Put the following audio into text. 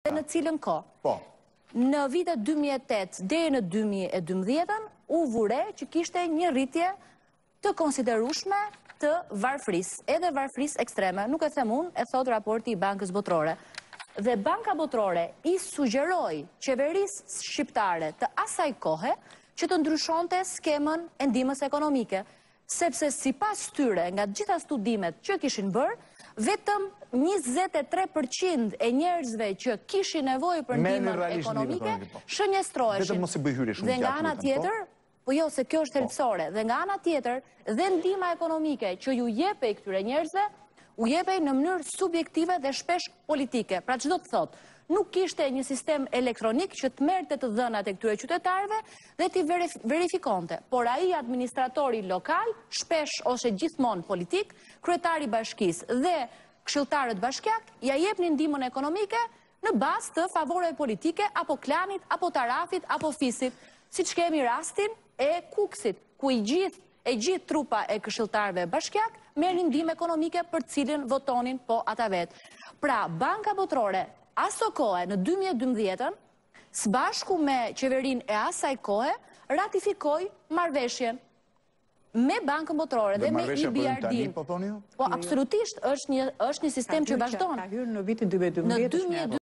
Dhe në cilën ko? Po. Në vite 2008 dhe në 2012 u vure që kishte një rritje të konsiderushme të varfris, edhe varfris ekstreme, nuk e them unë, e thot raporti i Bankës Botrore. Dhe Banka Botrore i sugjeroj qeveris shqiptare të asaj kohe që të ndryshonte skemen endimës ekonomike, sepse si pas tyre nga gjitha studimet që kishin bërë, vetëm 23% e njerëzve që kishin nevojë për ndimën ekonomike, po. shënjestroheshin. Vetëm mos i bëj hyri shumë gjatë. Dhe nga ana tjetër, po. po jo se kjo është po. helpsore, dhe nga ana tjetër, dhe ndima ekonomike që ju jepe i këtyre njerëzve, u jepe i në mënyrë subjektive dhe shpesh politike. Pra që do të thotë, nuk kishte një sistem elektronik që të merte të dhënat e këtyre qytetarve dhe t'i verifikonte. Por a i administratori lokal, shpesh ose gjithmon politik, kretari bashkis dhe këshiltarët bashkjak, ja jep një ndimën ekonomike në bas të favore politike, apo klanit, apo tarafit, apo fisit, si që kemi rastin e kuksit, ku i gjithë e gjithë trupa e këshiltarve bashkjak, merë një ndimë ekonomike për cilin votonin po ata vetë. Pra, banka botrore aso kohë në 2012-ën, së bashku me qeverin e asaj kohë, ratifikoj marveshjen me bankën botërore dhe me i po, po, absolutisht, është një sistem që bashdonë. Ka hyrë në vitin 2012-ën.